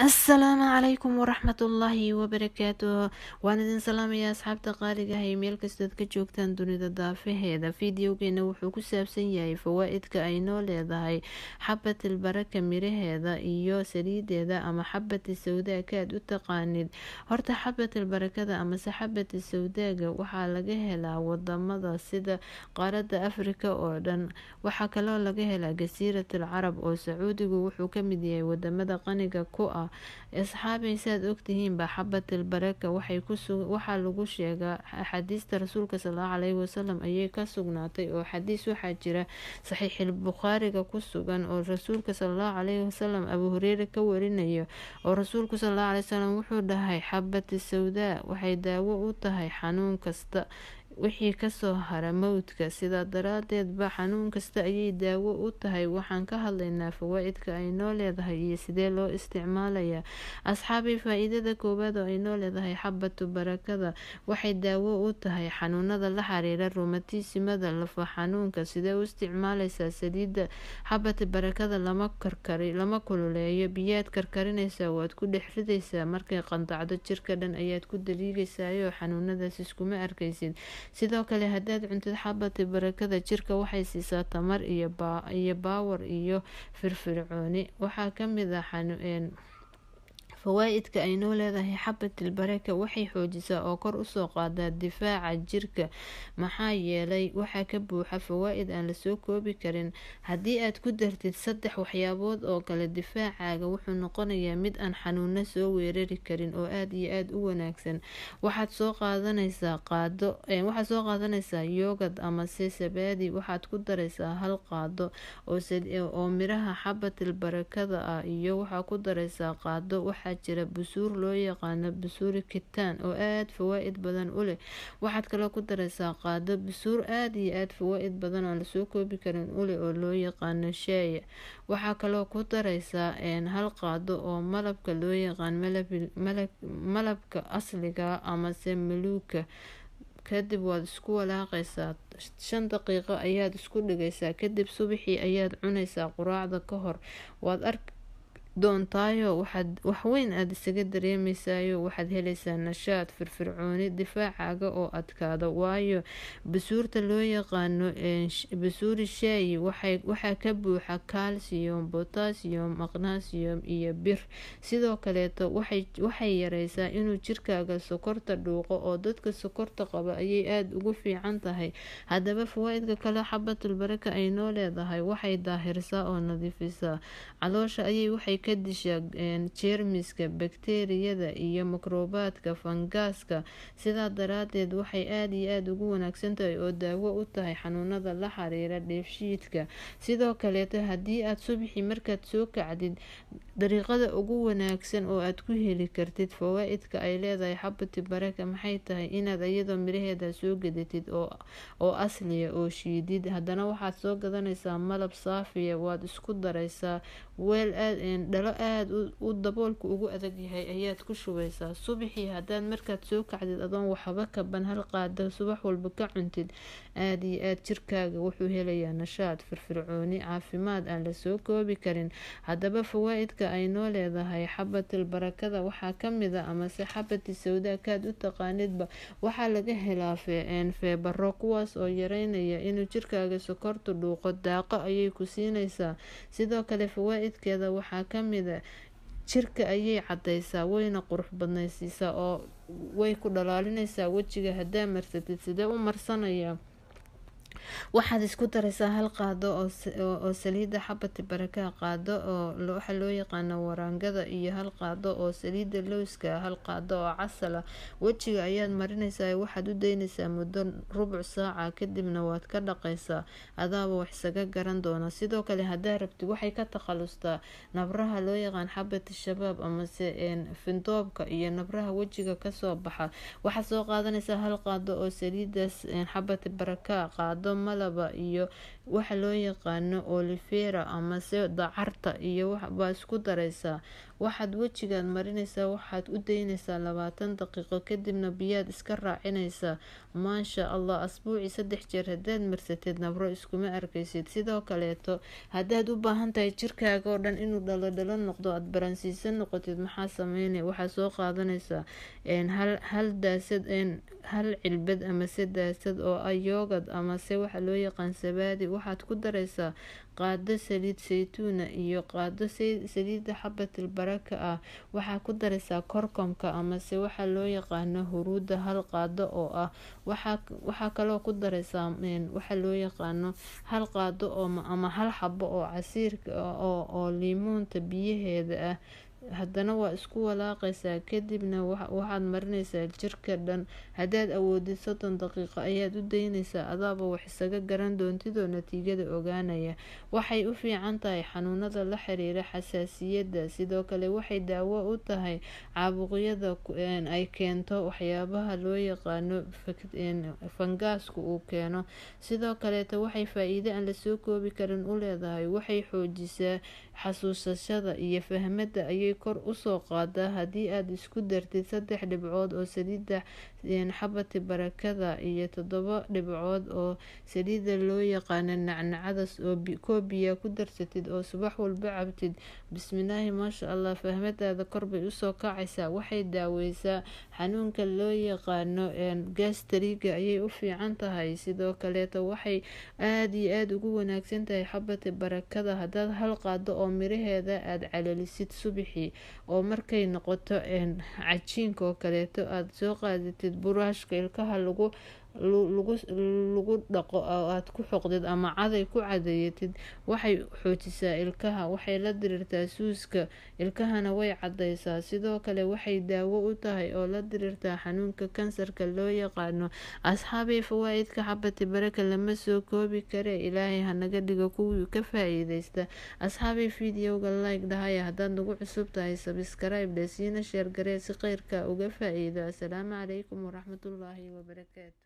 assalaamu calaykum waraxmatullaahi wabarakaatu waan idin salaamayaa asxaabta qaaligahay meel kastood ka joogtaan dunida daafaheeda fideogeena wuxuu ku saabsan yahay fawaa-idka ay noo leedahay xabatil baraka miraheeda iyo saliideeda ama xabati sawdaaka aad u taqaanid horta xabatil barakada amase xabati sawdaaga waxaa laga helaa wadamada sida qaarada afrika oo dhan waxaa kaloo laga helaa jasiiratal carab oo sacuudigu wuxuu kamid yahay wadamada qaniga ku ah ah asxaabay saad ogtihiin baa xabatil baraka waxaa lagu sheegaa axaadiista rasuulka sallau caleyhi wasalam ayay ka sugnaatay oo xadiis waxaa jira saxiixil bukhaariga ku sugan oo rasuulka salallahu caleyhi wasalam abu hureyre ka warinayo oo rasuulku salallahu caley wasalam wuxuu dhahay xabat sawdaa waxay daawo u tahay xanuun kasta wixii kasoo hara mawdka sidaa daraadeed ba xanuun kasta ayay daawo u tahay waxaan ka hadlaynaa fawaaidka idka ay noo leedahay iyo sidee loo isticmaalayaa asxaabi faa-iidada koowaad oo ay noo leedahay xabatu barakada waxay daawo u tahay xanuunada la xiriira rumatisimada lafa xanuunka sidee u isticmaalaysaa saliida xabati barakada lama kululeeyo biyaad karkarinaysaa waad ku dhex ridaysaa markay qandacdo jirka dhan ayaad ku daliigaysaayoo xanuunadaas iskuma arkaysid sidoo kale haddaad cuntid xabati barakada jirka waxay siisaa tamar iyo baawar iyo firfircooni waxaa kamid ah fawaaidka ay noo leedahay xabatil ilbareeka waxay xoojisaa oo kor usoo qaadaa difaaca jirka maxaa yeelay waxaa ka buuxa fawaaid aan lasoo koobi karin haddii aad ku dartid saddex waxyaabood oo kale difaacaaga wuxuu noqonayaa mid aan xanuunna soo weerari karin oo aada iyo aada u wanaagsan waxaad soo qaadanaysaa qaado eh, waxaad soo qaadanaysaa yoogad amase sabaadi waxaad ku daraysaa hal qaado eh, oo miraha xabatil barakada ah iyo waxaa ku daraysaa qaado waxa waxaa jira busuur loo yaqaano busuuri kitaan oo aad fawaa-id badan u leh waxaad kaloo ku daraysaa qaado busuur aad iyo aad fawaa-id badan aan lasoo koobi karin uleh oo loo yaqaano shaaya waxaa kaloo ku daraysaa hal qaado oo malabka loo yaqaan malabka asliga amase maluuka kadib waad isku walaaqaysaa shan daqiiqo ayaad isku dhigaysaa kadib subaxii ayaad cunaysaa quraacda ka hor waad arki doontaayo waxaad waxweyn aada isaga dareemaysayo waxaad helaysaa nashaad firfircooni difaacaaga oo adkaada waayo basuurta loo yaqaano basuuri shaayi waxaa ka buuxa calcium potassium magnasium iyo bir sidoo kaleeto waxay yareysaa inuu jirkaaga sokorta dhuuqo oo dadka sokorta qaba ayay aada ugu fiican tahay haddaba fawaaidka kale xabatul baraka ay noo leedahay waxay daahirsaa oo nadiifisaa caloosha ayay waxay ka disha jeermiska bakteeriyada iyo mikrobaadka fangaaska sidaa daraadeed waxay aada iyo aada ugu wanaagsan tahay oo daawo u tahay xanuunada la xiriira dheefshiidka sidoo kaleeto haddii aad subxi markaad soo kacdid dariiqada ugu wanaagsan oo aad ku heli kartid fawaaidka ay leedahay xabati baraka maxay tahay inaad iyadoo miraheeda soo gadatid oo asliya oo shiidid haddana waxaad soo gadanaysaa malab saafiya waad isku daraysaa weel dhalo aada u daboolku ugu adag yahay ayaad ku shubaysaa subaxii haddaad markaad soo kacdid adoon waxba kaban hal qaada subax walba ka cuntid aad iyo aad jirkaaga wuxuu helayaa nashaad firfircooni caafimaad aan lasoo koobi karin haddaba fawaaidka ay noo leedahay xabatil barakada waxaa kamid a ah, amase xabati sawdaa u taqaanidba waxaa laga helaa feebaro kuwaas oo yareynaya inuu jirkaaga sokortu dhuuqo daaqo ayay ku siinaysaa sidoo kale fawaaid nololeedkeeda waxaa kamid a ah, jirka ayay cadeysaa wayna qurux badnaysiisaa oo way ku dhalaalinaysaa wejiga haddaa marsatid sidee u marsanaya waxaad isku daraysaa hal qaado oo saliida xabati baraka qaado oo waxaa loo yaqaano waraangada iyo hal qaado oo saliida lowska hal qaado oo casala wejiga ayaad marinaysaa waxaad u daynaysaa muddo rubuc saaca kadibna waad ka dhaqaysaa adaaba wax isaga garan doona sidoo kale hadaa rabti waxay ka takhalustaa nabraha loo yaqaan xabati shabaab amase findoobka iyo nabraha wejiga kasoo baxa waxaad soo qaadanaysaa hal qaado oo saliidaas xabati baraka qaado malaba iyo waxa loo yaqaano olivera amase dacarta iyo baa isku daraysaa waxaad wejigaad marinaysaa waxaad u daynaysaa labaatan daqiiqo kadibna biyaad iska raacinaysaa maasha allah asbuuci saddex jeer haddaad marsateed nabro iskuma arkaysid sidoo kaleeto haddaad u baahan tahay jirkaaga oo dhan inuu dhalodhalo noqdo aad baransiisa noqotid maxaa sameynay waxaa soo qaadanaysaa hal daasad hal cilbad amase daasad oo ayogad amase waxa loo yaqaan sabaadi waxaad ku daraysaa qaado saliid saytuuna ah iyo qaado saliida xabatil baraka ah waxaa ku daraysaa korkomka amase waxaa loo yaqaano huruuda hal qaado oo ah waxaa kaloo ku daraysaa waxaa loo yaqaano hal qaado ama hal xabo oo casiirka oo liimoonta biyaheeda ah haddana waa isku walaaqaysaa kadibna waxaad marinaysaa jirka dhan haddaad awoodid soddon daqiiqo ayaad u daynaysaa adaaba wax isaga garan doontidoo natiijada ogaanaya waxay u fiican tahay xanuunada la xiriira xasaasiyadda sidoo kale waxay daawo u tahay caabuqyada ay keento waxyaabaha loo yaqaano fangaasku uu keeno sidoo kaleeta waxay faa-iido aan lasoo koobi karin u leedahay waxay xoojisaa Xasuusashada iyo fahmada ayay kor usoo soo qaadaa haddii aad isku dartid saddex dhibcood oo saliida xabati barakada iyo toddoba dhibcood oo saliida loo nacnacadas oo koobiya ku darsatid oo subax walba cabtid bismillaahi maasha allah fahmadaada kor bay usoo kacaysaa waxay daaweysaa xanuunka loo yaqaano gastriga ayay u fiican tahay sidoo kaleeta waxay aada iyo aada ugu wanaagsan tahay xabati barakada haddaad hal qaado oo miraheeda aada calalisid subaxii oo markay noqoto cajiinka oo kaleeto aada soo qaadatid buraashka ilkaha lagu lugu dhaqo oo aad ku xoqdid ama caday ku cadeeyatid waxay xoojisaa ilkaha waxay la dirirtaa suuska ilkahana way cadaysaa sidoo kale waxay daawo u tahay oo la dirirtaa xanuunka kansarka loo yaqaano asxaabii fawaaidka xabati baraka lama soo koobi kare ilaahay hanaga dhigo kuwii ka faa-iideysta asxaabii videoga like dhahaya haddaad nagu cusub tahay sabskrayb dhesiina sheergaree si qeyrka uga faaiido assalaamu asalaamu calaykum waraxmatullaahi wabarakaatu